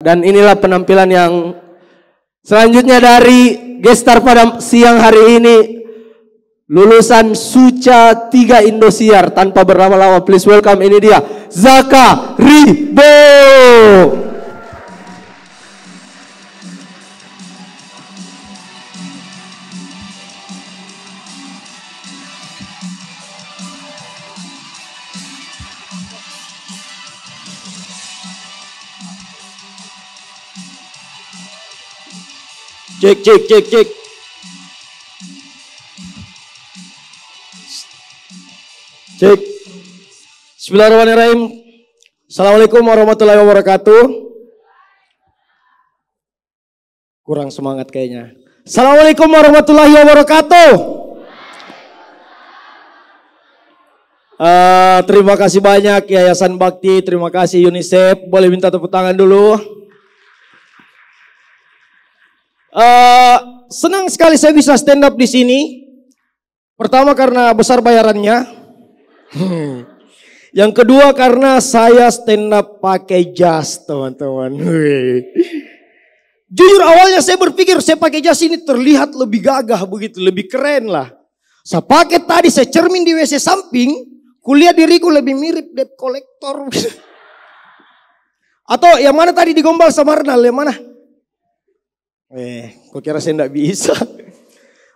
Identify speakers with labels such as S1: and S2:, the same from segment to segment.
S1: Dan inilah penampilan yang selanjutnya dari Gestar pada siang hari ini. Lulusan Suca 3 Indosiar tanpa berlama-lama. Please welcome ini dia. Zaka Ribo. Cek, cek, cek, cek. Cek. Bismillahirrahmanirrahim. Assalamualaikum warahmatullahi wabarakatuh. Kurang semangat kayaknya. Assalamualaikum warahmatullahi wabarakatuh. Uh, terima kasih banyak Yayasan Bakti, terima kasih UNICEF. Boleh minta tepuk tangan dulu. Uh, senang sekali saya bisa stand up di sini. Pertama karena besar bayarannya. Yang kedua karena saya stand up pakai jas teman-teman. Jujur awalnya saya berpikir saya pakai jas ini terlihat lebih gagah begitu, lebih keren lah. Saya pakai tadi, saya cermin di WC samping, kulihat diriku lebih mirip debt collector. Atau yang mana tadi digombal sama Arnal, yang mana? Eh, kok kira saya tidak bisa?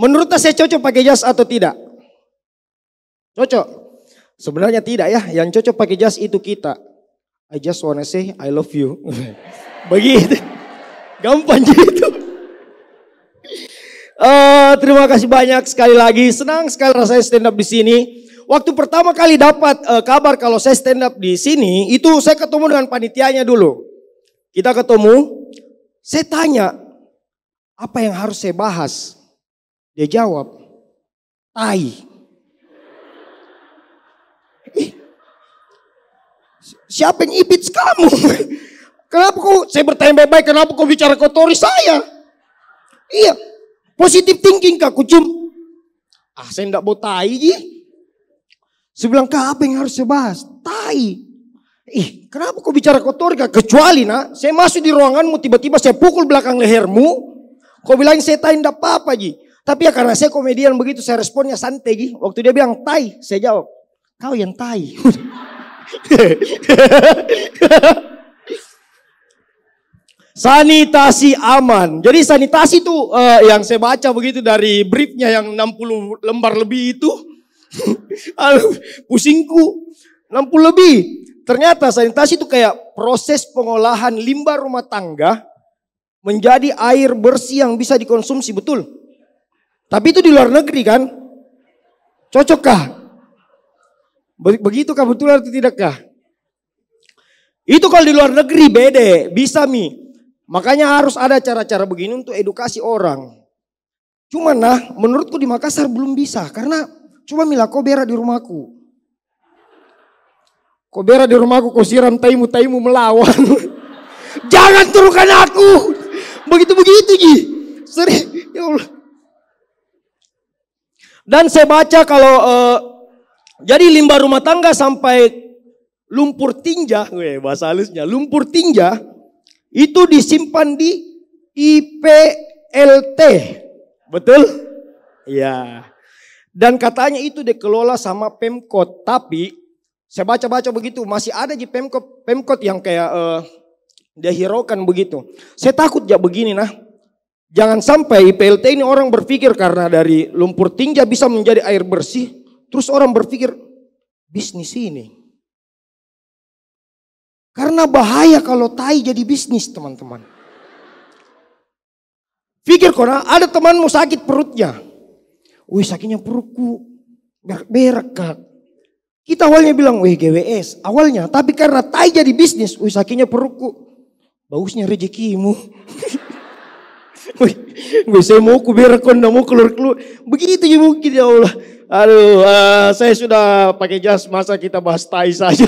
S1: Menurut saya cocok pakai jas atau tidak? Cocok. Sebenarnya tidak ya, yang cocok pakai jas itu kita. I just wanna say I love you. Begitu. Gampang gitu. Uh, terima kasih banyak sekali lagi. Senang sekali rasanya stand up di sini. Waktu pertama kali dapat uh, kabar kalau saya stand up di sini, itu saya ketemu dengan panitianya dulu. Kita ketemu, saya tanya, apa yang harus saya bahas? Dia jawab, tai. Siapa yang ibit kamu? Kenapa kok saya bertanya baik-baik, kenapa kau bicara kotori saya? Iya, positif thinking kak, kucum. Ah, saya enggak mau tai, ji. Saya bilang, kak apa yang harus saya bahas? Tai. Ih, kenapa kau bicara kotor kak? Kecuali nak, saya masuk di ruanganmu, tiba-tiba saya pukul belakang lehermu. Kau bilang saya setain tidak apa-apa Ji. Tapi ya karena saya komedian begitu saya responnya santai Ji. Waktu dia bilang tai, saya jawab, kau yang tai. sanitasi aman. Jadi sanitasi itu uh, eh, yang saya baca begitu dari briefnya yang 60 lembar lebih itu. pusingku 60 lebih. Ternyata sanitasi itu kayak proses pengolahan limbah rumah tangga menjadi air bersih yang bisa dikonsumsi, betul. Tapi itu di luar negeri kan? Cocokkah? Begitu betul atau tidakkah? Itu kalau di luar negeri beda, bisa mi. Makanya harus ada cara-cara begini untuk edukasi orang. Cuman nah, menurutku di Makassar belum bisa karena cuma mila bera di rumahku. kau bera di rumahku kau siram taimu taimu melawan. Jangan turunkan aku begitu-begitu Ji. Sering, ya Allah. Dan saya baca kalau uh, jadi limbah rumah tangga sampai lumpur tinja, weh, bahasa halusnya, lumpur tinja itu disimpan di IPLT. Betul? Ya. Dan katanya itu dikelola sama Pemkot, tapi saya baca-baca begitu masih ada di Pemkot Pemkot yang kayak uh, dia hiraukan begitu. Saya takut ya begini nah. Jangan sampai IPLT ini orang berpikir karena dari lumpur tinja bisa menjadi air bersih. Terus orang berpikir bisnis ini. Karena bahaya kalau tai jadi bisnis teman-teman. Pikir kona ada temanmu sakit perutnya. Wih sakitnya perutku. Berak-berak kak. Kita awalnya bilang, wih GWS. Awalnya, tapi karena tai jadi bisnis, wih sakitnya perutku bagusnya rezekimu. Gue saya mau kuberakon, mau keluar-keluar. Begitu ya mungkin ya Allah. Aduh, uh, saya sudah pakai jas, masa kita bahas tai saja.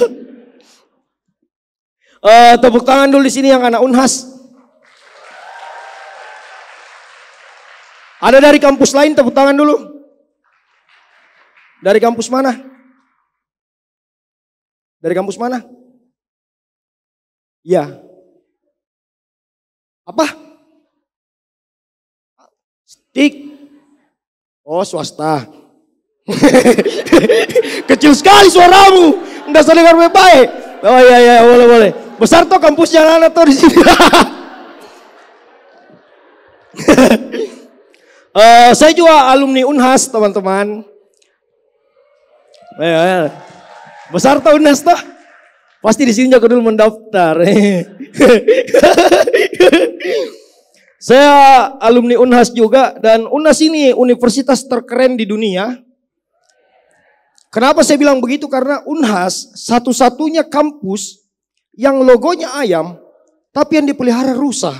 S1: Uh, tepuk tangan dulu di sini yang anak unhas. Ada dari kampus lain tepuk tangan dulu. Dari kampus mana? Dari kampus mana? Ya, apa? Stik. Oh swasta. Kecil sekali suaramu. Enggak saya dengar baik. Oh iya iya boleh boleh. Besar tuh kampusnya anak tuh di sini. uh, saya juga alumni Unhas teman-teman. besar tuh Unhas tuh. Pasti di sini juga dulu mendaftar. Saya alumni Unhas juga dan Unhas ini universitas terkeren di dunia. Kenapa saya bilang begitu? Karena Unhas satu-satunya kampus yang logonya ayam tapi yang dipelihara rusa.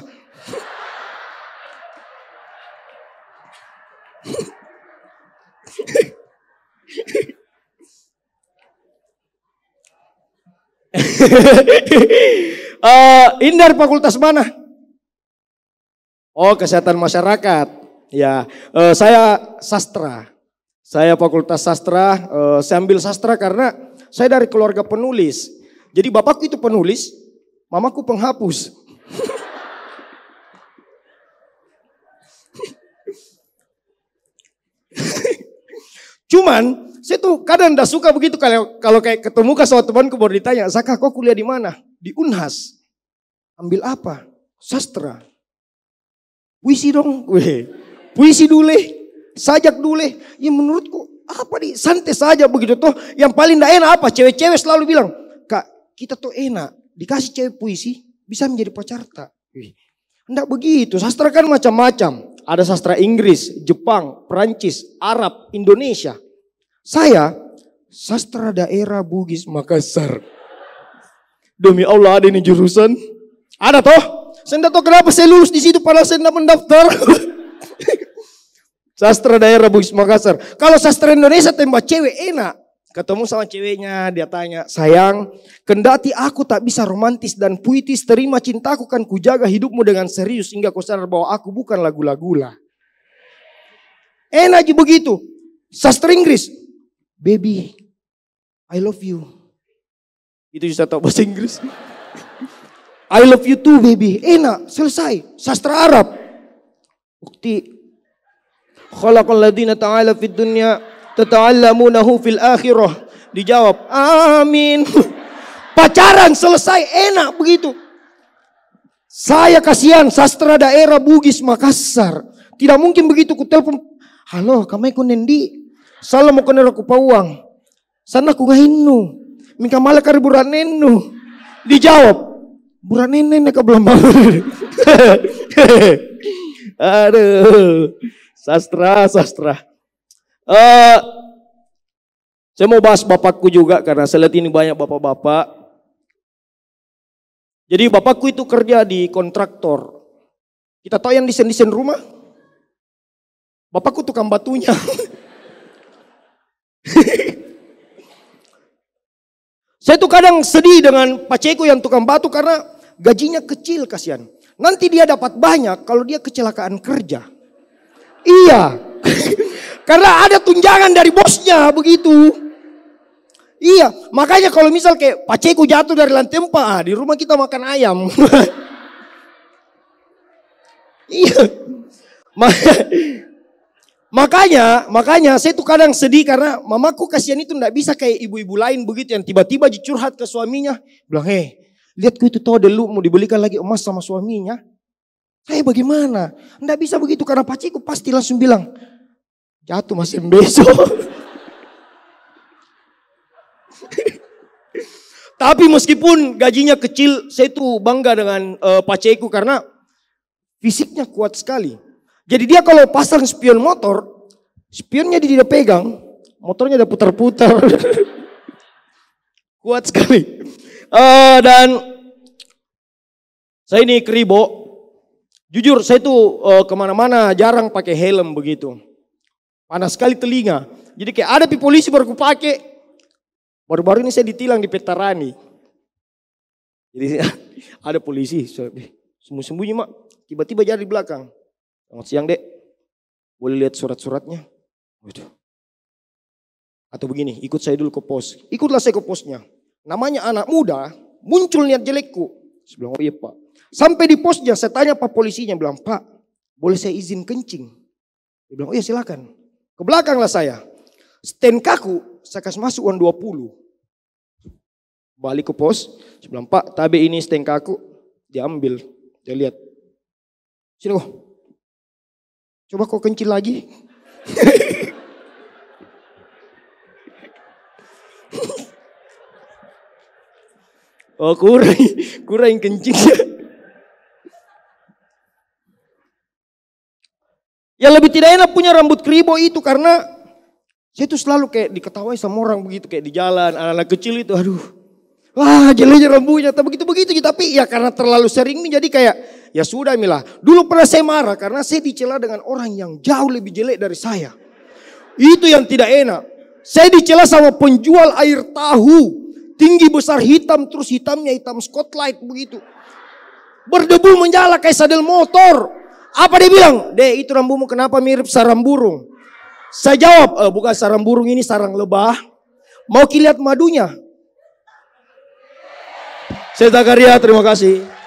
S1: uh, eh, Indar fakultas mana? Oh, kesehatan masyarakat. Ya, uh, saya sastra. Saya fakultas sastra, uh, saya ambil sastra karena saya dari keluarga penulis. Jadi bapakku itu penulis, mamaku penghapus. Cuman saya tuh kadang gak suka begitu kalau kalau kayak ketemu ke suatu temanku baru ditanya, Saka kok kuliah di mana? Di Unhas. Ambil apa? Sastra. Puisi dong, weh. Puisi dule, sajak dulu. Ya menurutku apa nih santai saja begitu tuh. Yang paling tidak enak apa? Cewek-cewek selalu bilang, kak kita tuh enak. Dikasih cewek puisi bisa menjadi pacar tak? Tidak begitu. Sastra kan macam-macam. Ada sastra Inggris, Jepang, Perancis, Arab, Indonesia. Saya sastra daerah Bugis Makassar. Demi Allah ada ini jurusan. Ada toh? Saya tidak tahu kenapa saya lulus di situ padahal saya tidak mendaftar. sastra daerah Bugis Makassar. Kalau sastra Indonesia tembak cewek enak. Ketemu sama ceweknya, dia tanya, sayang, kendati aku tak bisa romantis dan puitis, terima cintaku kan kujaga hidupmu dengan serius hingga kau sadar bahwa aku bukan lagu-lagula. Enak aja begitu. Sastra Inggris, baby, I love you. Itu bisa tahu bahasa Inggris. I love you too baby. Enak, selesai. Sastra Arab. Bukti. Khalaqal ladina ta'ala fid dunya tata'allamunahu fil akhirah. Dijawab, amin. Pacaran selesai, enak begitu. Saya kasihan sastra daerah Bugis Makassar. Tidak mungkin begitu ku telepon. Halo, kamu ikut nendi. Salam mau kenal aku pauang. Sana aku ngainu. Mingka malah kariburan nenu. Dijawab, ini nih ke belum mau. Aduh, sastra, sastra. Uh, saya mau bahas bapakku juga karena saya lihat ini banyak bapak-bapak. Jadi bapakku itu kerja di kontraktor. Kita tahu yang desain-desain rumah? Bapakku tukang batunya. Saya tuh kadang sedih dengan paceku yang tukang batu karena gajinya kecil kasihan. Nanti dia dapat banyak kalau dia kecelakaan kerja. Iya. Karena ada tunjangan dari bosnya begitu. Iya, makanya kalau misal kayak paceku jatuh dari lantai empat, ah, di rumah kita makan ayam. iya. Makanya, makanya saya tuh kadang sedih karena mamaku kasihan itu ndak bisa kayak ibu-ibu lain begitu yang tiba-tiba dicurhat ke suaminya. Bilang, hei eh, Lihat ku itu tahu lu mau dibelikan lagi emas sama suaminya. Saya bagaimana? Nggak bisa begitu karena paciku pasti langsung bilang, jatuh masih besok. Tapi meskipun gajinya kecil, saya tuh bangga dengan uh, paciku karena fisiknya kuat sekali. Jadi dia kalau pasang spion motor, spionnya dia tidak pegang, motornya udah putar-putar. kuat sekali uh, dan saya ini keribo. Jujur saya tuh uh, kemana-mana jarang pakai helm begitu. Panas sekali telinga. Jadi kayak ada polisi baru pakai. Baru-baru ini saya ditilang di Petarani. Jadi ada polisi sembunyi-sembunyi mak. Tiba-tiba jadi di belakang. Selamat siang dek. Boleh lihat surat-suratnya? Atau begini, ikut saya dulu ke pos. Ikutlah saya ke posnya namanya anak muda, muncul niat jelekku. Saya bilang, oh iya pak. Sampai di posnya saya tanya pak polisinya, bilang pak boleh saya izin kencing? Dia bilang, oh iya silakan. Ke belakanglah saya. Stand kaku, saya kasih masuk uang 20. Balik ke pos, saya bilang, pak tabe ini stand kaku. Dia dia lihat. Sini kok. Coba kau kencing lagi. Oh kurang, kurang kencing Yang lebih tidak enak punya rambut keribo itu karena saya itu selalu kayak diketawai sama orang begitu kayak di jalan anak-anak kecil itu aduh wah jeleknya rambutnya tapi begitu begitu tapi ya karena terlalu sering nih jadi kayak ya sudah Mila dulu pernah saya marah karena saya dicela dengan orang yang jauh lebih jelek dari saya itu yang tidak enak saya dicela sama penjual air tahu Tinggi besar hitam terus hitamnya hitam spotlight begitu. Berdebu menyala kayak sadel motor. Apa dia bilang? Dek itu rambumu kenapa mirip sarang burung? Saya jawab, e, bukan sarang burung ini sarang lebah. Mau kilihat madunya? Saya Zakaria, ya, terima kasih.